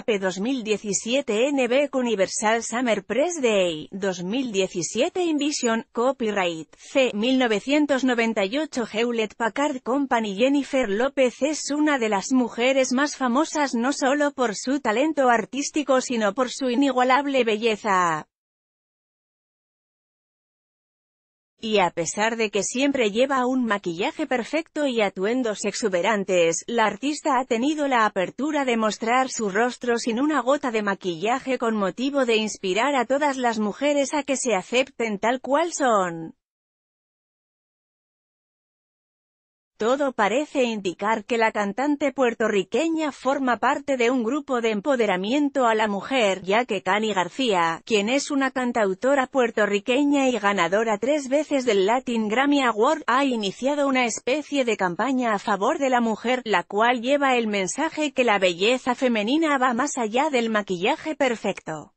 AP 2017 NB Universal Summer Press Day 2017 Invision Copyright C 1998 Hewlett Packard Company Jennifer López es una de las mujeres más famosas no solo por su talento artístico sino por su inigualable belleza. Y a pesar de que siempre lleva un maquillaje perfecto y atuendos exuberantes, la artista ha tenido la apertura de mostrar su rostro sin una gota de maquillaje con motivo de inspirar a todas las mujeres a que se acepten tal cual son. Todo parece indicar que la cantante puertorriqueña forma parte de un grupo de empoderamiento a la mujer, ya que Cani García, quien es una cantautora puertorriqueña y ganadora tres veces del Latin Grammy Award, ha iniciado una especie de campaña a favor de la mujer, la cual lleva el mensaje que la belleza femenina va más allá del maquillaje perfecto.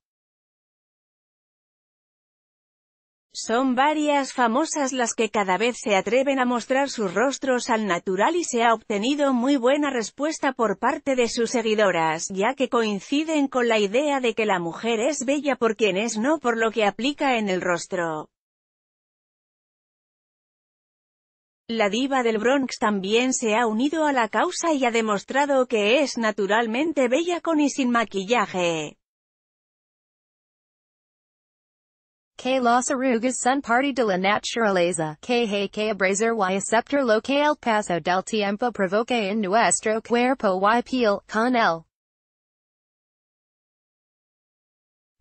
Son varias famosas las que cada vez se atreven a mostrar sus rostros al natural y se ha obtenido muy buena respuesta por parte de sus seguidoras, ya que coinciden con la idea de que la mujer es bella por quien es no por lo que aplica en el rostro. La diva del Bronx también se ha unido a la causa y ha demostrado que es naturalmente bella con y sin maquillaje. K las arrugas son parte de la naturaleza, que hay que abrazar y aceptar lo que el paso del tiempo provoca en nuestro cuerpo y piel, con el.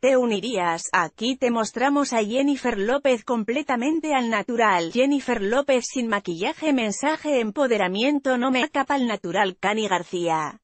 Te unirías, aquí te mostramos a Jennifer López completamente al natural. Jennifer López sin maquillaje mensaje empoderamiento no me acapa al natural Cani García.